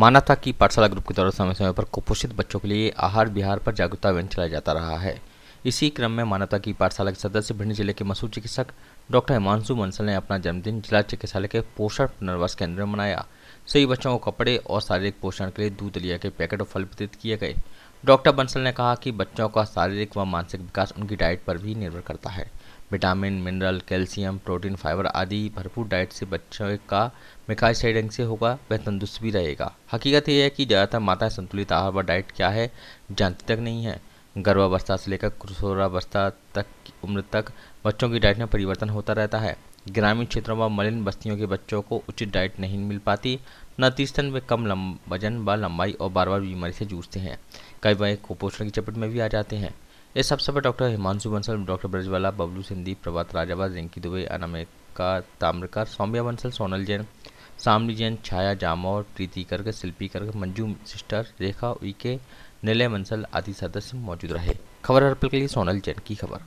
माना था कि पाठशाला ग्रुप की तरफ समय समय पर कुपोषित बच्चों के लिए आहार विहार पर जागरूकता अभियान चलाया जाता रहा है इसी क्रम में मानवता की पाठशाला के सदस्य भिंड जिले के मसूर चिकित्सक डॉक्टर हिमांशु बंसल ने अपना जन्मदिन जिला चिकित्सालय के पोषण पुनर्वास केंद्र में मनाया सही बच्चों को कपड़े और शारीरिक पोषण के लिए दूध लिया के पैकेट और फल वितरित किए गए डॉक्टर बंसल ने कहा कि बच्चों का शारीरिक व मानसिक विकास उनकी डाइट पर भी निर्भर करता है vitamin mineral calcium protein fibre आदि भरपूर डाइट से बच्चों का विकास सही ढंग से होगा वह तंदुरुस्त भी रहेगा हकीकत यह है कि ज़्यादातर माताएं संतुलित आहार व डाइट क्या है जानती तक नहीं है गर्भावस्था से लेकर कुशोरावस्था तक की उम्र तक बच्चों की डाइट में परिवर्तन होता रहता है ग्रामीण क्षेत्रों व मलिन बस्तियों के बच्चों को उचित डाइट नहीं मिल पाती नतीजतन वे कम वजन व लंबाई और बार बार बीमारी से जूझते हैं कई बार कुपोषण की चपेट में भी आ जाते हैं इस अवसर पर doctor Himanshu Bansal doctor Brajwala Bablu Sindhi Prabhat Rajawas Rinki Dubey Anamika Tamrakar Saumya Bansal Sonal Jain Shamli Jain Chhaya Jamour Preeti Karg Shilpi Karg Manju sister Rekha Uike Nilay Mansal आदि सदस्य मौजूद रहे खबर अर्पल के लिए सोनल जैन की खबर